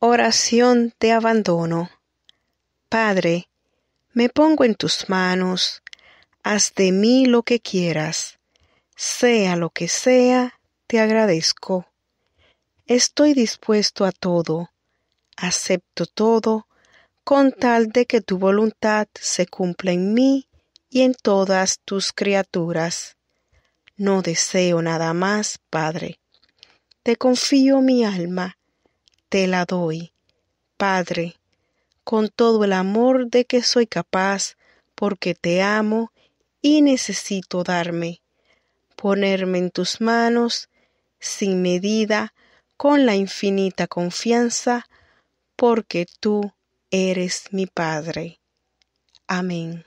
Oración de abandono. Padre, me pongo en tus manos, haz de mí lo que quieras, sea lo que sea, te agradezco. Estoy dispuesto a todo, acepto todo, con tal de que tu voluntad se cumpla en mí y en todas tus criaturas. No deseo nada más, Padre. Te confío mi alma, te la doy, Padre, con todo el amor de que soy capaz, porque te amo y necesito darme, ponerme en tus manos, sin medida, con la infinita confianza, porque tú eres mi Padre. Amén.